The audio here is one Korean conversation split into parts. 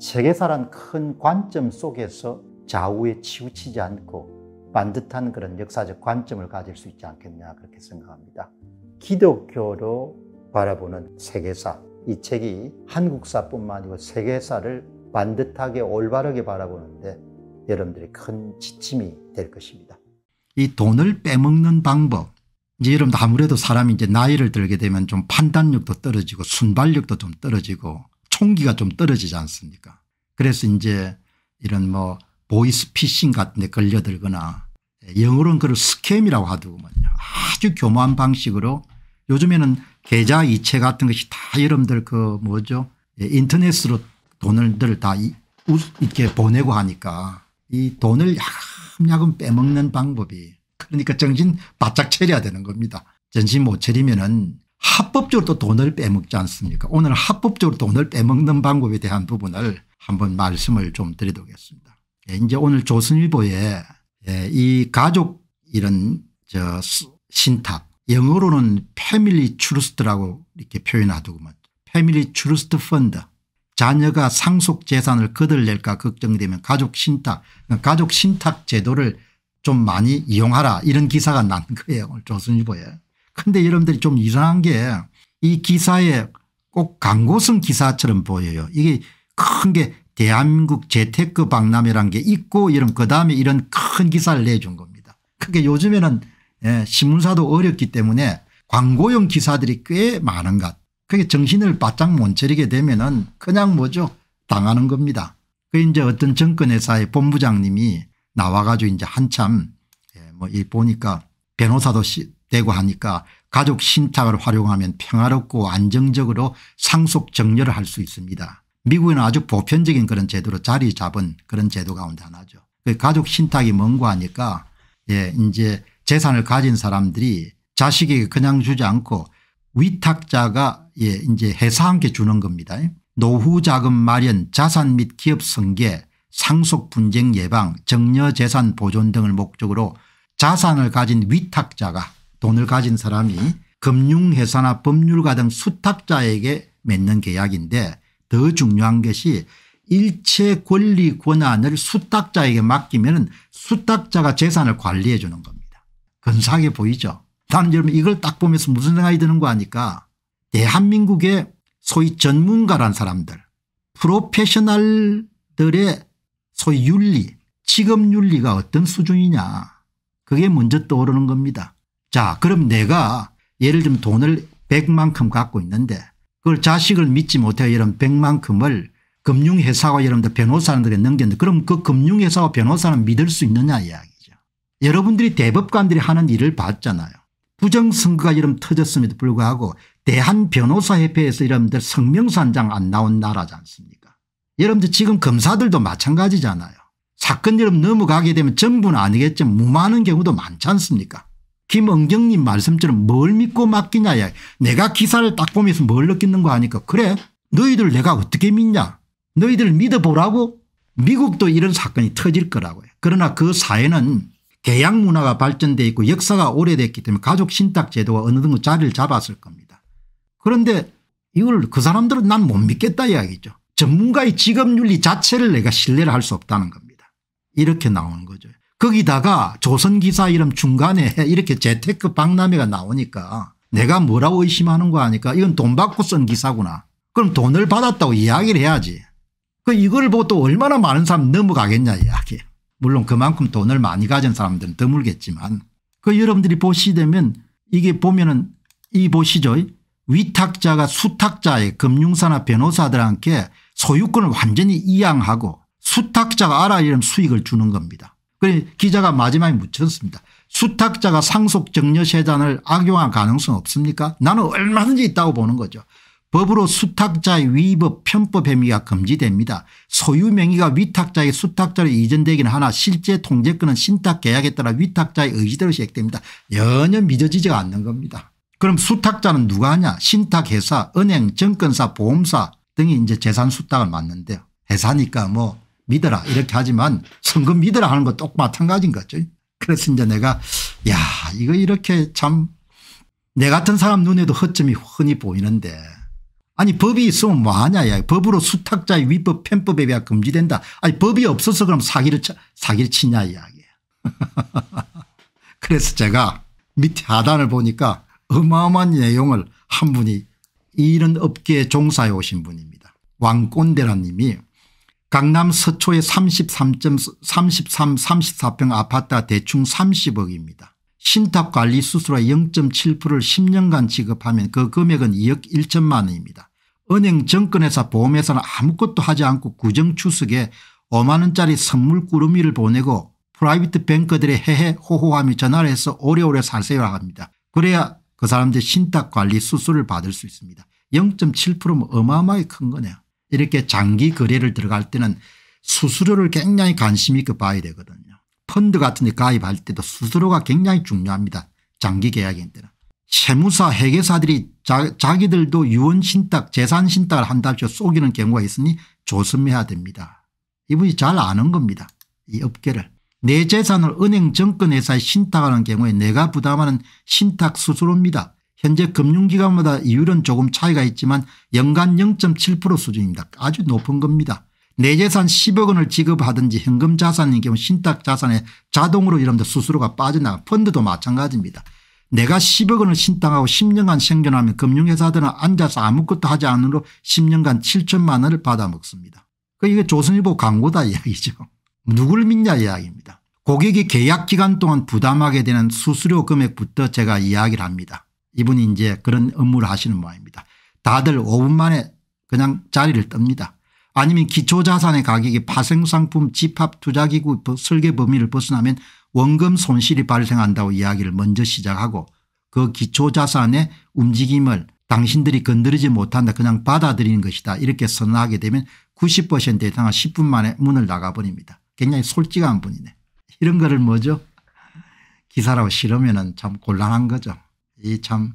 세계사란 큰 관점 속에서 좌우에 치우치지 않고 반듯한 그런 역사적 관점을 가질 수 있지 않겠냐 그렇게 생각합니다. 기독교로 바라보는 세계사 이 책이 한국사뿐만 아니고 세계사를 반듯하게 올바르게 바라보는데 여러분들이 큰 지침이 될 것입니다. 이 돈을 빼먹는 방법 이제 여러분 아무래도 사람이 이제 나이를 들게 되면 좀 판단력도 떨어지고 순발력도 좀 떨어지고 총기가 좀 떨어지지 않습니까 그래서 이제 이런 뭐 보이스피싱 같은 데 걸려들거나 예, 영어로는 그걸 스캠이라고 하더군요 아주 교묘한 방식으로 요즘에는 계좌 이체 같은 것이 다 여러분들 그 뭐죠 예, 인터넷으로 돈을 다 이렇게 보내고 하니까 이 돈을 야금야금 빼먹는 방법이 그러니까 정신 바짝 차려야 되는 겁니다. 정신 못 차리면 은 합법적으로 또 돈을 빼먹지 않습니까 오늘 은 합법적으로 돈을 빼먹는 방법에 대한 부분을 한번 말씀을 좀 드리도록하겠습니다. 예, 이제 오늘 조선일보에 예, 이 가족 이런 저 신탁 영어로는 패밀리 트루스트라고 이렇게 표현하더구만 패밀리 트루스트 펀드 자녀가 상속 재산을 거들낼까 걱정되면 가족 신탁 그러니까 가족 신탁 제도를 좀 많이 이용하라 이런 기사가 난 거예요 조선일보에. 근데 여러분들이 좀 이상한 게 이 기사에 꼭 광고성 기사처럼 보여요. 이게 큰 게 대한민국 재테크 박람회란 게 있고 이런 그다음에 이런 큰 기사를 내준 겁니다. 그게 요즘에는 예, 신문사도 어렵기 때문에 광고용 기사들이 꽤 많은 것. 그게 정신을 바짝 못 차리게 되면 은 그냥 뭐죠 당하는 겁니다. 그 이제 어떤 정권회사의 본부장님이 나와가지고 이제 한참 예, 뭐이 보니까 변호사도 되고 하니까 가족 신탁을 활용하면 평화롭고 안정적으로 상속 정렬을 할 수 있습니다. 미국에는 아주 보편적인 그런 제도로 자리 잡은 그런 제도 가운데 하나죠. 그 가족 신탁이 뭔가 하니까 예, 이제 재산을 가진 사람들이 자식에게 그냥 주지 않고 위탁자가 예, 이제 회사 한께 주는 겁니다. 노후 자금 마련, 자산 및 기업 승계, 상속 분쟁 예방, 정려 재산 보존 등을 목적으로 자산을 가진 위탁자가 돈을 가진 사람이 금융회사나 법률가 등 수탁자에게 맺는 계약인데 더 중요한 것이 일체 권리 권한을 수탁자에게 맡기면 수탁자가 재산을 관리해 주는 겁니다. 근사하게 보이죠. 나는 여러분 이걸 딱 보면서 무슨 생각이 드는 거 아니까 대한민국의 소위 전문가란 사람들 프로페셔널들의 소위 윤리 직업 윤리가 어떤 수준이냐 그게 먼저 떠오르는 겁니다. 자 그럼 내가 예를 들면 돈을 100만큼 갖고 있는데 그걸 자식을 믿지 못해 이런 100만큼을 금융회사와 여러분들 변호사들에 넘겼는데 그럼 그 금융회사와 변호사는 믿을 수 있느냐 이야기죠. 여러분들이 대법관들이 하는 일을 봤잖아요. 부정선거가 여러분 터졌음에도 불구하고 대한변호사협회에서 여러분들 성명서 한장 안 나온 나라지 않습니까 여러분들 지금 검사들도 마찬가지잖아요. 사건 여러분 넘어가게 되면 전부는 아니겠지만 무마하는 경우도 많지 않습니까 김은경님 말씀처럼 뭘 믿고 맡기냐 야 내가 기사를 딱 보면서 뭘 느끼는 거 아니까 그래 너희들 내가 어떻게 믿냐 너희들 믿어보라고 미국도 이런 사건이 터질 거라고요. 그러나 그 사회는 계약 문화가 발전돼 있고 역사가 오래됐기 때문에 가족 신탁 제도가 어느 정도 자리를 잡았을 겁니다. 그런데 이걸 그 사람들은 난 못 믿겠다 이야기죠. 전문가의 직업윤리 자체를 내가 신뢰를 할 수 없다는 겁니다. 이렇게 나오는 거죠. 거기다가 조선기사 이름 중간에 이렇게 재테크 박람회가 나오니까 내가 뭐라고 의심하는 거 아니까 이건 돈 받고 쓴 기사구나. 그럼 돈을 받았다고 이야기를 해야지. 그 이걸 보고 또 얼마나 많은 사람 넘어가겠냐 이야기. 물론 그만큼 돈을 많이 가진 사람들은 드물겠지만 그 여러분들이 보시되면 이게 보면은 이 보시죠. 위탁자가 수탁자의 금융사나 변호사들한테 소유권을 완전히 이양하고 수탁자가 알아야 이런 수익을 주는 겁니다. 그 기자가 마지막에 묻혔습니다. 수탁자가 상속정려세단을 악용한 가능성 없습니까 나는 얼마든지 있다고 보는 거죠. 법으로 수탁자의 위법 편법 혐의가 금지됩니다. 소유 명의가 위탁자의 수탁자로 이전되기는 하나 실제 통제권은 신탁 계약에 따라 위탁자의 의지대로 시행됩니다. 전혀 믿어지지가 않는 겁니다. 그럼 수탁자는 누가 하냐 신탁회사 은행 증권사 보험사 등이 이제 재산 수탁을 맡는데요. 회사니까 뭐 믿어라 이렇게 하지만 선거 믿어라 하는 것똑 마찬가지인 거죠. 그래서 이제 내가 야 이거 이렇게 참 내 같은 사람 눈에도 허점이 흔히 보이는데 아니 법이 있으면 뭐하냐 야 법으로 수탁자의 위법 편법에 비하 금지된다. 아니 법이 없어서 그럼 사기를 차, 사기를 치냐 이야기야. 그래서 제가 밑에 하단을 보니까 어마어마한 내용을 한 분이 이런 업계에 종사해 오신 분입니다. 왕꼰대라 님이 강남 서초의 33.33 33, 4평 아파트 대충 30억입니다. 신탁관리수수료 0.7%를 10년간 지급하면 그 금액은 2억 1천만 원입니다. 은행 정권회사 보험회사는 아무것도 하지 않고 구정추석에 5만 원짜리 선물 꾸러미를 보내고 프라이빗 뱅커들의 해해 호호함이 전화를 해서 오래오래 사세요 합니다. 그래야 그 사람들 신탁관리 수수료를 받을 수 있습니다. 0.7%면 어마어마하게 큰 거네요. 이렇게 장기 거래를 들어갈 때는 수수료를 굉장히 관심 있게 봐야 되거든요. 펀드 같은 데 가입할 때도 수수료가 굉장히 중요합니다. 장기 계약인 때는. 세무사 회계사들이 자, 기들도 유언신탁 재산신탁을 한답시고 속이는 경우가 있으니 조심해야 됩니다. 이분이 잘 아는 겁니다. 이 업계를. 내 재산을 은행 정권회사에 신탁하는 경우에 내가 부담하는 신탁 수수료입니다. 현재 금융기관마다 이율은 조금 차이가 있지만 연간 0.7% 수준입니다. 아주 높은 겁니다. 내 재산 10억 원을 지급하든지 현금 자산인 경우 신탁 자산에 자동으로 이런 데 수수료가 빠져나가 펀드도 마찬가지입니다. 내가 10억 원을 신탁하고 10년간 생존하면 금융회사들은 앉아서 아무것도 하지 않으로 므 10년간 7천만 원을 받아먹습니다. 그 이게 조선일보 광고다 이야기죠. 누굴 믿냐 이야기입니다. 고객이 계약 기간 동안 부담하게 되는 수수료 금액부터 제가 이야기를 합니다. 이분이 이제 그런 업무를 하시는 모양입니다. 다들 5분 만에 그냥 자리를 뜹니다. 아니면 기초자산의 가격이 파생상품 집합투자기구 설계 범위를 벗어나면 원금 손실이 발생한다고 이야기를 먼저 시작하고 그 기초자산의 움직임을 당신들이 건드리지 못한다 그냥 받아들이는 것이다 이렇게 선언하게 되면 90%에 해당한 10분 만에 문을 나가버립니다. 굉장히 솔직한 분이네. 이런 거를 뭐죠 기사라고 실으면 참 곤란한 거죠. 이참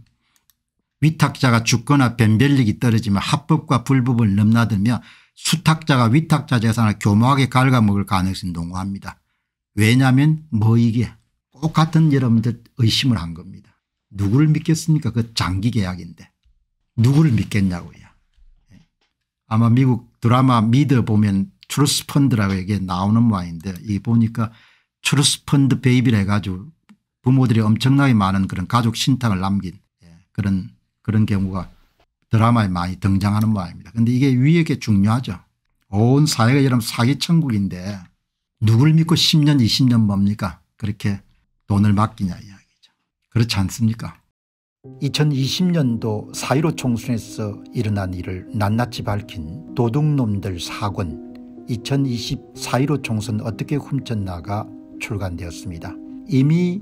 위탁자가 죽거나 변별력이 떨어지면 합법과 불법을 넘나들며 수탁자가 위탁자 재산을 교묘하게 갉아먹을 가능성이 농후합니다. 왜냐하면 뭐 이게 똑 같은 여러분들 의심을 한 겁니다. 누구를 믿겠습니까? 그 장기 계약인데 누구를 믿겠냐고요. 예. 아마 미국 드라마 미드 보면 트루스 펀드라고 이게 나오는 모양인데 이 보니까 트루스 펀드 베이비라 해가지고 부모들이 엄청나게 많은 그런 가족 신탁을 남긴 예, 그런 그런 경우가 드라마에 많이 등장하는 모양입니다. 그런데 이게 위에게 중요하죠. 온 사회가 이런 사기 천국인데 누굴 믿고 10년 20년 뭡니까 그렇게 돈을 맡기냐 이야기죠. 그렇지 않습니까 2020년도 사1로 총선에서 일어난 일을 낱낱이 밝힌 도둑놈들 사권 2020 사1로 총선 어떻게 훔쳤나가 출간되었습니다. 이미